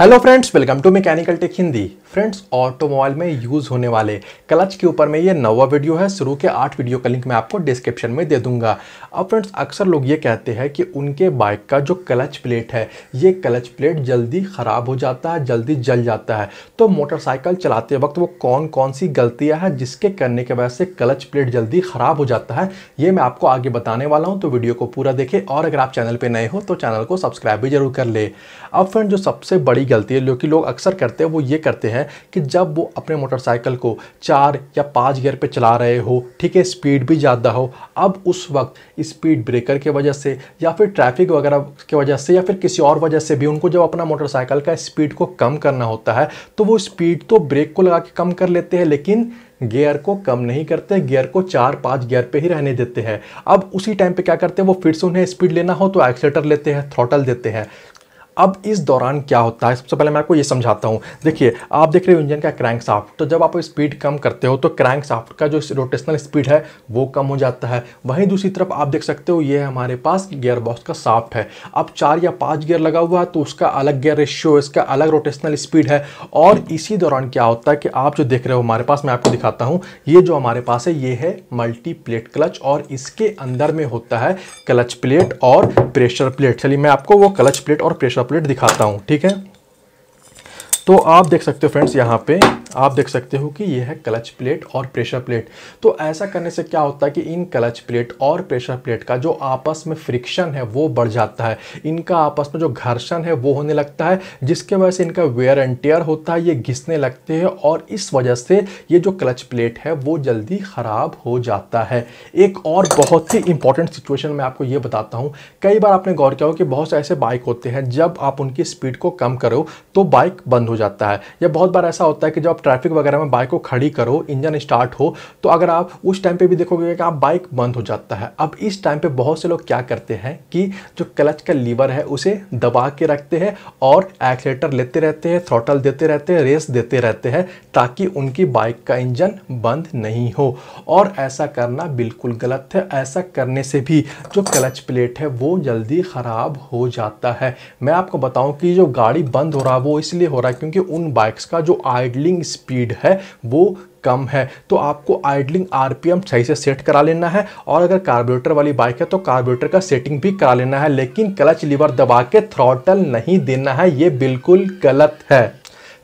hello friends welcome to mechanical tech Hindi friends automobile में use होने वाले क्लच के ऊपर में ये नवा वीडियो है शुरू के आठ वीडियो का लिंक मैं आपको डिस्क्रिप्शन में दे दूंगा अब फ्रेंड्स अक्सर लोग ये कहते हैं कि उनके बाइक का जो क्लच प्लेट है ये क्लच प्लेट जल्दी ख़राब हो जाता है जल्दी जल जाता है तो मोटरसाइकिल चलाते वक्त वो कौन कौन सी गलतियाँ हैं जिसके करने की वजह से क्लच प्लेट जल्दी ख़राब हो जाता है ये मैं आपको आगे बताने वाला हूँ तो वीडियो को पूरा देखें और अगर आप चैनल पर नए हो तो चैनल को सब्सक्राइब भी जरूर कर ले अब फ्रेंड जो सबसे बड़ी गलती है जो कि लोग अक्सर करते हैं वो ये करते हैं है कि जब वो अपने मोटरसाइकिल को चार या पाँच गियर पे चला रहे हो ठीक है स्पीड भी ज़्यादा हो अब उस वक्त स्पीड ब्रेकर की वजह से या फिर ट्रैफिक वगैरह की वजह से या फिर किसी और वजह से भी उनको जब अपना मोटरसाइकिल का स्पीड को कम करना होता है तो वो स्पीड तो ब्रेक को लगा के कम कर लेते हैं लेकिन गियर को कम नहीं करते गियर को चार पाँच गियर पे ही रहने देते हैं अब उसी टाइम पे क्या करते हैं वो फिर से उन्हें स्पीड लेना हो तो एक्सेलेटर लेते हैं थ्रॉटल देते हैं अब इस दौरान क्या होता है सबसे पहले मैं आपको ये समझाता हूँ देखिए आप देख रहे हो इंजन का क्रैंक साफ्ट तो जब आप स्पीड कम करते हो तो क्रैंक साफ्ट का जो रोटेशनल स्पीड है वो कम हो जाता है वहीं दूसरी तरफ आप देख सकते हो ये हमारे पास गियर बॉक्स का साफ्ट है अब चार या पाँच गियर लगा हुआ है तो उसका अलग गियर रेशियो इसका अलग रोटेशनल स्पीड है और इसी दौरान क्या होता है कि आप जो देख रहे हो हमारे पास मैं आपको दिखाता हूँ ये जो हमारे पास है ये है मल्टी प्लेट क्लच और इसके अंदर में होता है क्लच प्लेट और प्रेशर प्लेट चलिए मैं आपको वो क्लच प्लेट और प्रेशर प्लेट दिखाता हूँ ठीक है तो आप देख सकते हो फ्रेंड्स यहाँ पे आप देख सकते हो कि ये है क्लच प्लेट और प्रेशर प्लेट तो ऐसा करने से क्या होता है कि इन क्लच प्लेट और प्रेशर प्लेट का जो आपस में फ्रिक्शन है वो बढ़ जाता है इनका आपस में जो घर्षण है वो होने लगता है जिसके वजह से इनका वेयर एंड टेयर होता है ये घिसने लगते हैं और इस वजह से ये जो क्लच प्लेट है वो जल्दी ख़राब हो जाता है एक और बहुत ही इंपॉर्टेंट सिचुएशन मैं आपको ये बताता हूँ कई बार आपने गौर किया हो कि बहुत से ऐसे बाइक होते हैं जब आप उनकी स्पीड को कम करो तो बाइक बंद हो जाता है या बहुत बार ऐसा होता है कि जब आप ट्रैफिक वगैरह में बाइक को खड़ी करो इंजन स्टार्ट हो तो अगर आप उस टाइम पे भी देखोगे कि आप बाइक बंद हो जाता है अब इस टाइम पे बहुत से लोग क्या करते हैं कि जो क्लच का लीवर है उसे दबा के रखते हैं और एक्सलेटर लेते रहते हैं थ्रोटल देते रहते हैं रेस देते रहते हैं ताकि उनकी बाइक का इंजन बंद नहीं हो और ऐसा करना बिल्कुल गलत है ऐसा करने से भी जो क्लच प्लेट है वो जल्दी ख़राब हो जाता है मैं आपको बताऊँ कि जो गाड़ी बंद हो रहा है वो इसलिए हो रहा है क्योंकि उन बाइक्स का जो आइडलिंग स्पीड है वो कम है तो आपको आइडलिंग आरपीएम सही से सेट करा लेना है और अगर कार्बोरेटर वाली बाइक है तो कार्बोरेटर का सेटिंग भी करा लेना है लेकिन क्लच लीवर दबा के थ्रॉटल नहीं देना है ये बिल्कुल गलत है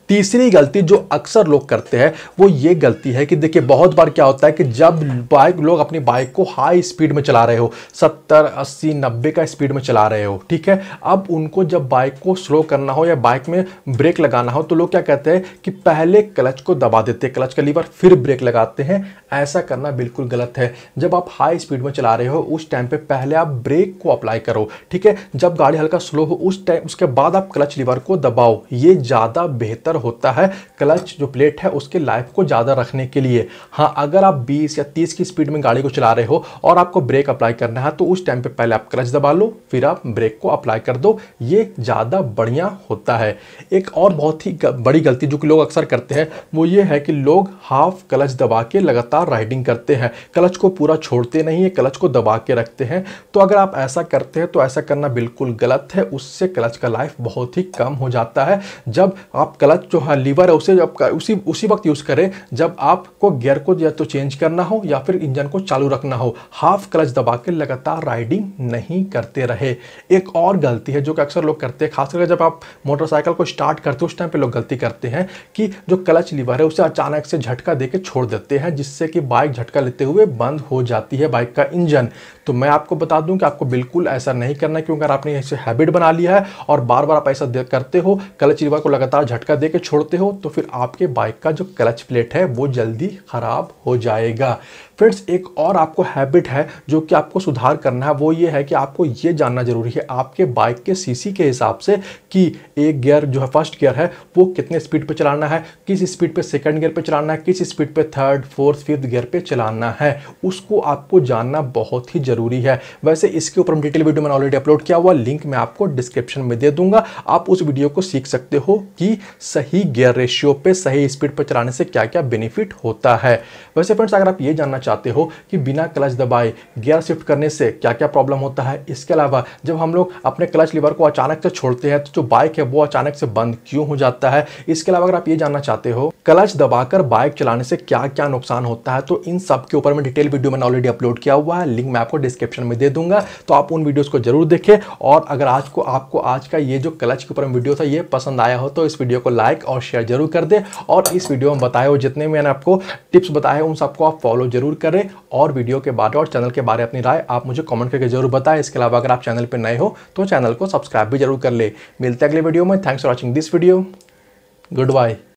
तीसरी गलती जो अक्सर लोग करते हैं वो ये गलती है कि देखिए बहुत बार क्या होता है कि जब बाइक लोग अपनी बाइक को हाई स्पीड में चला रहे हो सत्तर अस्सी नब्बे का स्पीड में चला रहे हो ठीक है अब उनको जब बाइक को स्लो करना हो या बाइक में ब्रेक लगाना हो तो लोग क्या कहते हैं कि पहले क्लच को दबा देते हैं क्लच का लीवर फिर ब्रेक लगाते हैं ऐसा करना बिल्कुल गलत है जब आप हाई स्पीड में चला रहे हो उस टाइम पर पहले आप ब्रेक को अप्लाई करो ठीक है जब गाड़ी हल्का स्लो हो उस टाइम उसके बाद आप क्लच लीवर को दबाओ ये ज़्यादा बेहतर बेहतर होता है क्लच जो प्लेट है उसके लाइफ को ज़्यादा रखने के लिए हाँ अगर आप 20 या 30 की स्पीड में गाड़ी को चला रहे हो और आपको ब्रेक अप्लाई करना है तो उस टाइम पे पहले आप क्लच दबा लो फिर आप ब्रेक को अप्लाई कर दो ये ज़्यादा बढ़िया होता है एक और बहुत ही बड़ी गलती जो कि लोग अक्सर करते हैं वो ये है कि लोग हाफ क्लच दबा के लगातार राइडिंग करते हैं क्लच को पूरा छोड़ते नहीं है क्लच को दबा के रखते हैं तो अगर आप ऐसा करते हैं तो ऐसा करना बिल्कुल गलत है उससे क्लच का लाइफ बहुत ही कम हो जाता है जब आप क्लच जो है हाँ, लीवर है उसे जब उसी उसी वक्त यूज़ करें जब आपको गियर को या तो चेंज करना हो या फिर इंजन को चालू रखना हो हाफ क्लच दबा के लगातार राइडिंग नहीं करते रहे एक और गलती है जो कि अक्सर लोग करते हैं खासकर जब आप मोटरसाइकिल को स्टार्ट करते हो उस टाइम पर लोग गलती करते हैं कि जो क्लच लीवर है उसे अचानक से झटका दे छोड़ देते हैं जिससे कि बाइक झटका लेते हुए बंद हो जाती है बाइक का इंजन तो मैं आपको बता दूं कि आपको बिल्कुल ऐसा नहीं करना क्योंकि अगर आपने ऐसे हैबिट बना लिया है और बार बार आप ऐसा करते हो क्लच लीवर को लगातार झटका दे लेके छोड़ते हो तो फिर आपके बाइक का जो क्लच प्लेट है वो जल्दी ख़राब हो जाएगा फ्रेंड्स एक और आपको हैबिट है जो कि आपको सुधार करना है वो ये है कि आपको ये जानना जरूरी है आपके बाइक के सीसी के हिसाब से कि एक गियर जो है फर्स्ट गियर है वो कितने स्पीड पे चलाना है किस स्पीड पे सेकंड गियर पे चलाना है किस स्पीड पे थर्ड फोर्थ फिफ्थ गियर पे चलाना है उसको आपको जानना बहुत ही ज़रूरी है वैसे इसके ऊपर डिटेल वीडियो मैंने ऑलरेडी अपलोड किया हुआ लिंक मैं आपको डिस्क्रिप्शन में दे दूंगा आप उस वीडियो को सीख सकते हो कि सही गियर रेशियो पे सही स्पीड पर चलाने से क्या क्या बेनिफिट होता है वैसे फ्रेंड्स अगर आप ये जानना चाहते हो कि बिना क्लच दबाए गियर शिफ्ट करने से क्या क्या प्रॉब्लम होता है इसके अलावा जब हम लोग अपने क्लच लीवर को अचानक से छोड़ते हैं तो जो बाइक है वो अचानक से बंद क्यों हो जाता है इसके अलावा अगर आप ये जानना चाहते हो क्लच दबाकर बाइक चलाने से क्या क्या नुकसान होता है तो इन सब के ऊपर मैं डिटेल वीडियो मैंने ऑलरेडी अपलोड किया हुआ है लिंक मैं आपको डिस्क्रिप्शन में दे दूंगा तो आप उन वीडियोज़ को जरूर देखें और अगर आज को आपको आज का ये जो क्लच के ऊपर वीडियो था ये पसंद आया हो तो इस वीडियो को लाइक और शेयर जरूर कर दे और इस वीडियो में बताए हो जितने मैंने आपको टिप्स बताए उन सबको आप फॉलो जरूर जरूर करें और वीडियो के बारे और चैनल के बारे में अपनी राय आप मुझे कमेंट करके जरूर बताएं इसके अलावा अगर आप चैनल पर नए हो तो चैनल को सब्सक्राइब भी जरूर कर ले मिलते हैं अगले वीडियो में thanks for watching this video good bye